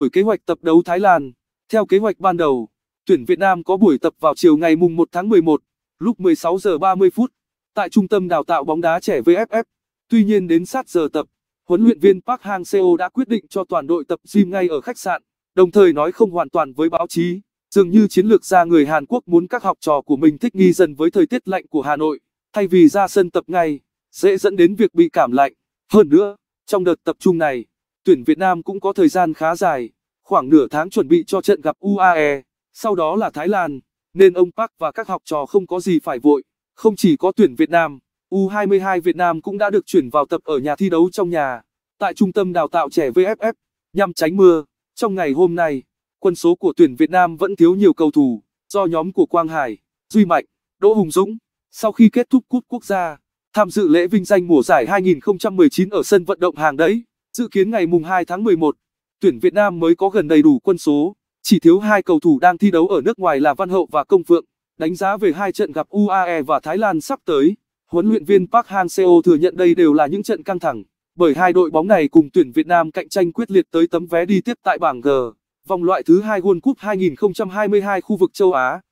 đổi kế hoạch tập đấu Thái Lan. Theo kế hoạch ban đầu, tuyển Việt Nam có buổi tập vào chiều ngày mùng 1 tháng 11, lúc 16 giờ 30 phút, tại trung tâm đào tạo bóng đá trẻ VFF. Tuy nhiên đến sát giờ tập, huấn luyện viên Park Hang-seo đã quyết định cho toàn đội tập gym ngay ở khách sạn, đồng thời nói không hoàn toàn với báo chí, dường như chiến lược gia người Hàn Quốc muốn các học trò của mình thích nghi dần với thời tiết lạnh của Hà Nội, thay vì ra sân tập ngay, dễ dẫn đến việc bị cảm lạnh. Hơn nữa, trong đợt tập trung này, tuyển Việt Nam cũng có thời gian khá dài, khoảng nửa tháng chuẩn bị cho trận gặp UAE, sau đó là Thái Lan, nên ông Park và các học trò không có gì phải vội. Không chỉ có tuyển Việt Nam, U22 Việt Nam cũng đã được chuyển vào tập ở nhà thi đấu trong nhà, tại trung tâm đào tạo trẻ VFF, nhằm tránh mưa. Trong ngày hôm nay, quân số của tuyển Việt Nam vẫn thiếu nhiều cầu thủ, do nhóm của Quang Hải, Duy Mạnh, Đỗ Hùng Dũng, sau khi kết thúc cúp quốc gia, tham dự lễ vinh danh mùa giải 2019 ở sân vận động hàng đấy. Dự kiến ngày mùng 2 tháng 11, tuyển Việt Nam mới có gần đầy đủ quân số, chỉ thiếu hai cầu thủ đang thi đấu ở nước ngoài là Văn Hậu và Công Phượng. Đánh giá về hai trận gặp UAE và Thái Lan sắp tới, huấn luyện viên Park Hang-seo thừa nhận đây đều là những trận căng thẳng, bởi hai đội bóng này cùng tuyển Việt Nam cạnh tranh quyết liệt tới tấm vé đi tiếp tại bảng G, vòng loại thứ hai World Cup 2022 khu vực châu Á.